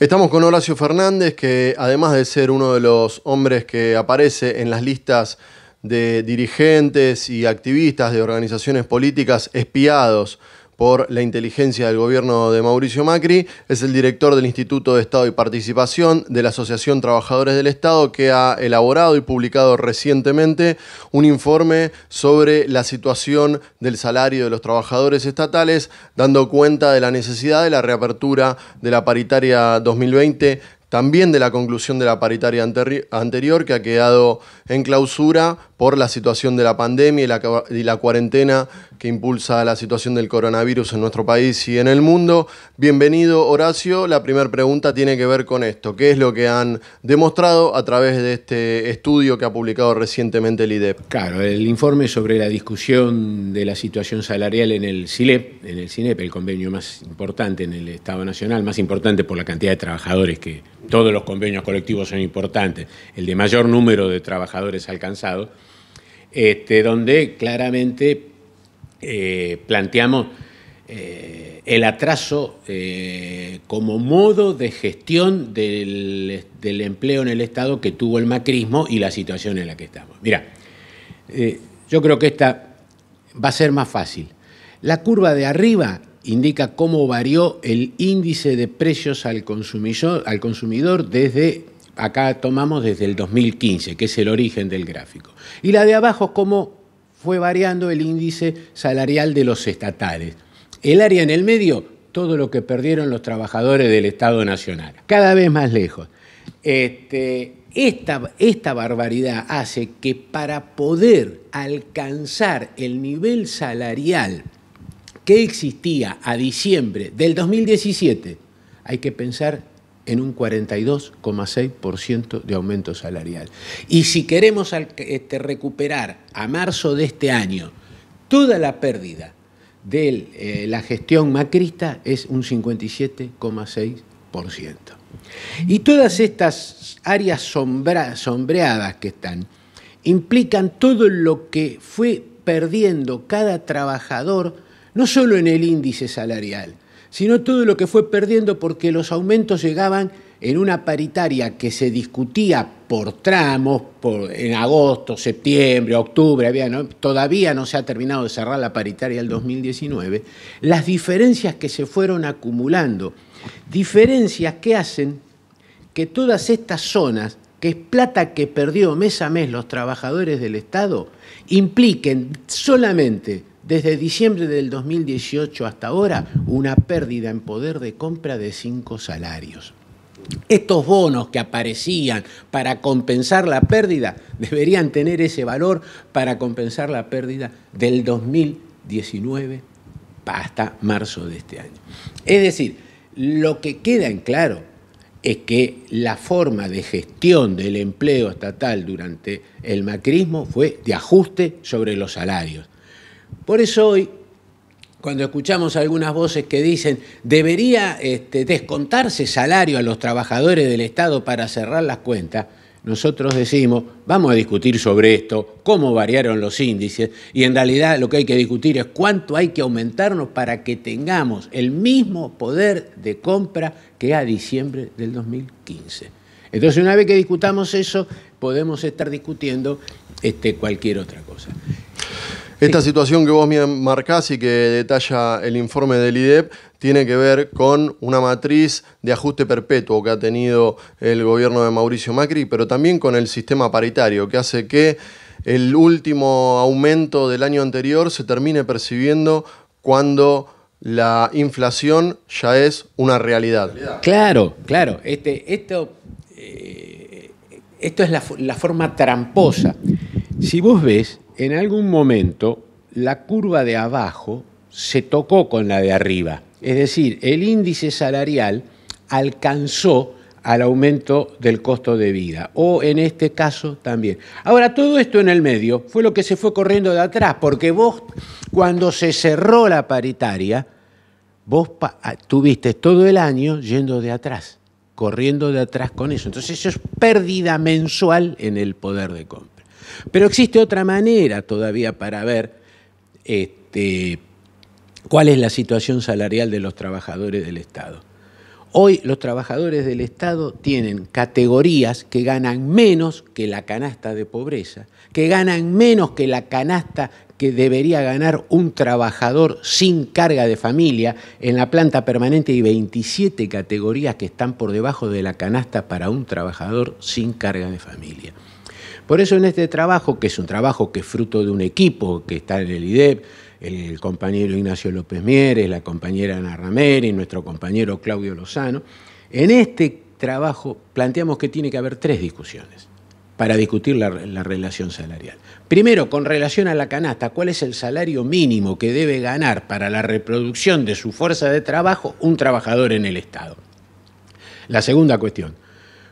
Estamos con Horacio Fernández, que además de ser uno de los hombres que aparece en las listas de dirigentes y activistas de organizaciones políticas espiados por la inteligencia del gobierno de Mauricio Macri. Es el director del Instituto de Estado y Participación de la Asociación Trabajadores del Estado que ha elaborado y publicado recientemente un informe sobre la situación del salario de los trabajadores estatales, dando cuenta de la necesidad de la reapertura de la paritaria 2020 también de la conclusión de la paritaria anterior que ha quedado en clausura por la situación de la pandemia y la, cuarentena que impulsa la situación del coronavirus en nuestro país y en el mundo. Bienvenido, Horacio. La primera pregunta tiene que ver con esto. ¿Qué es lo que han demostrado a través de este estudio que ha publicado recientemente el IDEP? Claro, el informe sobre la discusión de la situación salarial en el CILEP, en el CINEP, el convenio más importante en el Estado Nacional, más importante por la cantidad de trabajadores que todos los convenios colectivos son importantes, el de mayor número de trabajadores alcanzados este, donde claramente eh, planteamos eh, el atraso eh, como modo de gestión del, empleo en el Estado que tuvo el macrismo y la situación en la que estamos. Mira, yo creo que esta va a ser más fácil. La curva de arriba indica cómo varió el índice de precios al consumidor desde acá tomamos desde el 2015, que es el origen del gráfico. Y la de abajo, cómo fue variando el índice salarial de los estatales. El área en el medio, todo lo que perdieron los trabajadores del Estado Nacional. Cada vez más lejos. Este, esta, esta barbaridad hace que para poder alcanzar el nivel salarial que existía a diciembre del 2017, hay que pensar en un 42,6% de aumento salarial. Y si queremos este, recuperar a marzo de este año toda la pérdida de eh, la gestión macrista es un 57,6%. Y todas estas áreas sombreadas que están implican todo lo que fue perdiendo cada trabajador, no solo en el índice salarial, sino todo lo que fue perdiendo porque los aumentos llegaban en una paritaria que se discutía por tramos, en agosto, septiembre, octubre, todavía no se ha terminado de cerrar la paritaria del 2019, las diferencias que se fueron acumulando, diferencias que hacen que todas estas zonas, que es plata que perdió mes a mes los trabajadores del Estado, impliquen solamente desde diciembre del 2018 hasta ahora, una pérdida en poder de compra de cinco salarios. Estos bonos que aparecían para compensar la pérdida deberían tener ese valor para compensar la pérdida del 2019 hasta marzo de este año. Es decir, lo que queda en claro es que la forma de gestión del empleo estatal durante el macrismo fue de ajuste sobre los salarios. Por eso hoy, cuando escuchamos algunas voces que dicen, debería este, descontarse salario a los trabajadores del Estado para cerrar las cuentas, nosotros decimos, vamos a discutir sobre esto, cómo variaron los índices, y en realidad lo que hay que discutir es cuánto hay que aumentarnos para que tengamos el mismo poder de compra que a diciembre del 2015. Entonces, una vez que discutamos eso, podemos estar discutiendo este, cualquier otra cosa. Esta situación que vos marcás y que detalla el informe del IDEP tiene que ver con una matriz de ajuste perpetuo que ha tenido el gobierno de Mauricio Macri, pero también con el sistema paritario, que hace que el último aumento del año anterior se termine percibiendo cuando la inflación ya es una realidad. Claro, claro. Este, esto, eh, esto es la forma tramposa. Si vos ves, en algún momento la curva de abajo se tocó con la de arriba. Es decir, el índice salarial alcanzó al aumento del costo de vida, o en este caso también. Ahora, todo esto en el medio fue lo que se fue corriendo de atrás, porque vos, cuando se cerró la paritaria, vos ah, tuviste todo el año yendo de atrás, corriendo de atrás con eso. Entonces, eso es pérdida mensual en el poder de compra. Pero existe otra manera todavía para ver este, cuál es la situación salarial de los trabajadores del Estado. Hoy los trabajadores del Estado tienen categorías que ganan menos que la canasta de pobreza, que ganan menos que la canasta que debería ganar un trabajador sin carga de familia. En la planta permanente y 27 categorías que están por debajo de la canasta para un trabajador sin carga de familia. Por eso en este trabajo, que es un trabajo que es fruto de un equipo que está en el IDEP, el compañero Ignacio López Mieres, la compañera Ana Rameri, nuestro compañero Claudio Lozano, en este trabajo planteamos que tiene que haber tres discusiones para discutir la, relación salarial. Primero, con relación a la canasta, ¿cuál es el salario mínimo que debe ganar para la reproducción de su fuerza de trabajo un trabajador en el Estado? La segunda cuestión,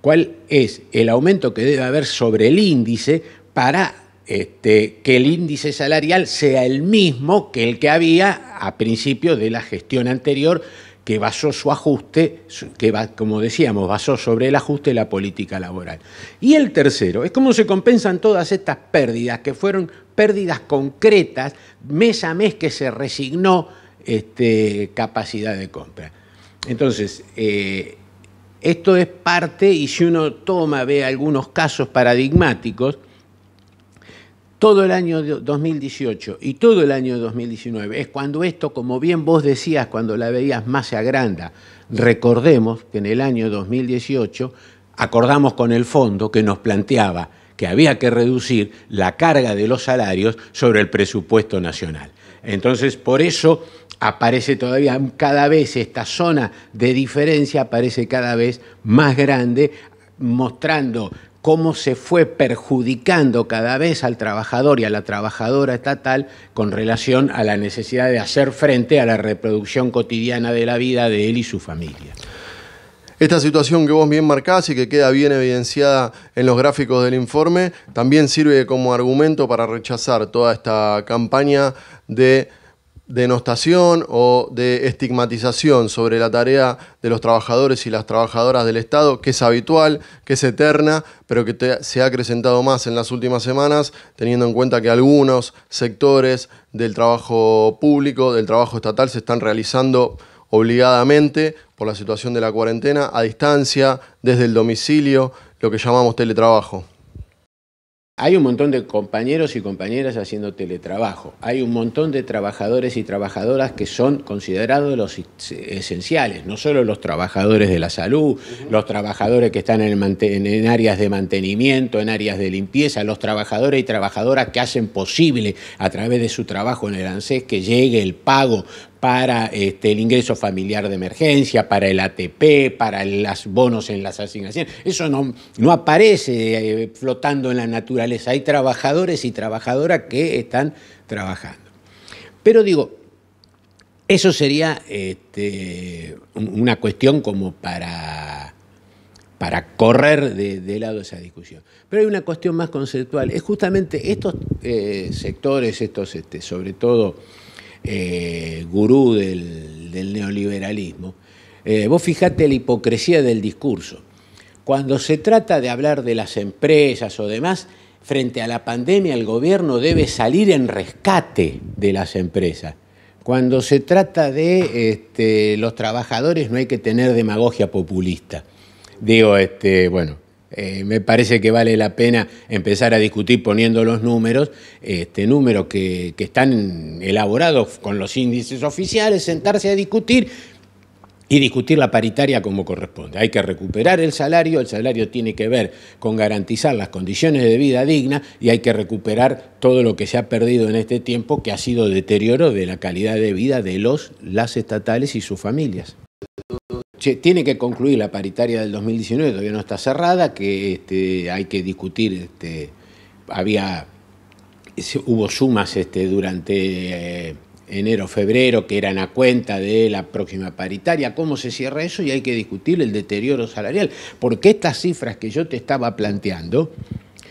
cuál es el aumento que debe haber sobre el índice para este, que el índice salarial sea el mismo que el que había a principio de la gestión anterior que basó su ajuste, que como decíamos, basó sobre el ajuste de la política laboral. Y el tercero es cómo se compensan todas estas pérdidas, que fueron pérdidas concretas, mes a mes que se resignó este, capacidad de compra. Entonces, eh, esto es parte, y si uno toma, ve algunos casos paradigmáticos, todo el año 2018 y todo el año 2019 es cuando esto, como bien vos decías cuando la veías más se agranda, recordemos que en el año 2018 acordamos con el fondo que nos planteaba que había que reducir la carga de los salarios sobre el presupuesto nacional. Entonces, por eso aparece todavía cada vez esta zona de diferencia aparece cada vez más grande, mostrando cómo se fue perjudicando cada vez al trabajador y a la trabajadora estatal con relación a la necesidad de hacer frente a la reproducción cotidiana de la vida de él y su familia. Esta situación que vos bien marcás y que queda bien evidenciada en los gráficos del informe también sirve como argumento para rechazar toda esta campaña de denostación o de estigmatización sobre la tarea de los trabajadores y las trabajadoras del Estado, que es habitual, que es eterna, pero que se ha acrecentado más en las últimas semanas, teniendo en cuenta que algunos sectores del trabajo público, del trabajo estatal, se están realizando obligadamente por la situación de la cuarentena a distancia, desde el domicilio, lo que llamamos teletrabajo. Hay un montón de compañeros y compañeras haciendo teletrabajo. Hay un montón de trabajadores y trabajadoras que son considerados los esenciales, no solo los trabajadores de la salud, los trabajadores que están en, en áreas de mantenimiento, en áreas de limpieza, los trabajadores y trabajadoras que hacen posible a través de su trabajo en el ANSES que llegue el pago para este, el ingreso familiar de emergencia, para el ATP, para los bonos en las asignaciones. Eso no, no aparece eh, flotando en la naturaleza. Hay trabajadores y trabajadoras que están trabajando. Pero digo, eso sería este, una cuestión como para, para correr de, lado esa discusión. Pero hay una cuestión más conceptual. Es justamente estos eh, sectores, estos, este, sobre todo eh, gurú del, neoliberalismo, eh, vos fijate la hipocresía del discurso. Cuando se trata de hablar de las empresas o demás, frente a la pandemia el gobierno debe salir en rescate de las empresas. Cuando se trata de este, los trabajadores no hay que tener demagogia populista. Digo, este, bueno, eh, me parece que vale la pena empezar a discutir poniendo los números, este, números que, que están elaborados con los índices oficiales, sentarse a discutir y discutir la paritaria como corresponde. Hay que recuperar el salario, el salario tiene que ver con garantizar las condiciones de vida dignas y hay que recuperar todo lo que se ha perdido en este tiempo que ha sido deterioro de la calidad de vida de los, las estatales y sus familias tiene que concluir la paritaria del 2019, todavía no está cerrada, que este, hay que discutir, este, había, hubo sumas este, durante eh, enero, febrero, que eran a cuenta de la próxima paritaria, cómo se cierra eso y hay que discutir el deterioro salarial, porque estas cifras que yo te estaba planteando,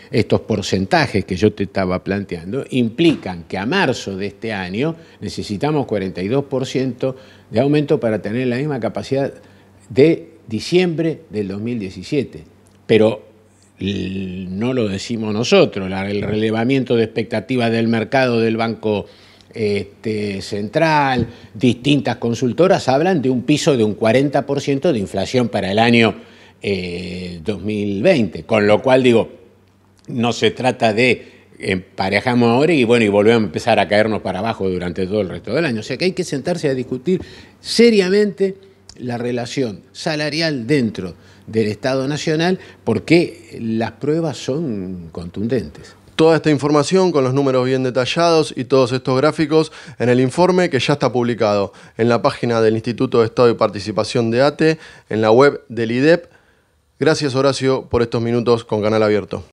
estos porcentajes que yo te estaba planteando implican que a marzo de este año necesitamos 42% de aumento para tener la misma capacidad de diciembre del 2017. Pero no lo decimos nosotros, el relevamiento de expectativas del mercado del Banco este, Central, distintas consultoras hablan de un piso de un 40% de inflación para el año 2020, eh, con lo cual digo, no se trata de emparejamos ahora y bueno, y volvemos a empezar a caernos para abajo durante todo el resto del año. O sea que hay que sentarse a discutir seriamente la relación salarial dentro del Estado Nacional porque las pruebas son contundentes. Toda esta información con los números bien detallados y todos estos gráficos en el informe que ya está publicado en la página del Instituto de Estado y Participación de ATE, en la web del IDEP. Gracias Horacio por estos minutos con Canal Abierto.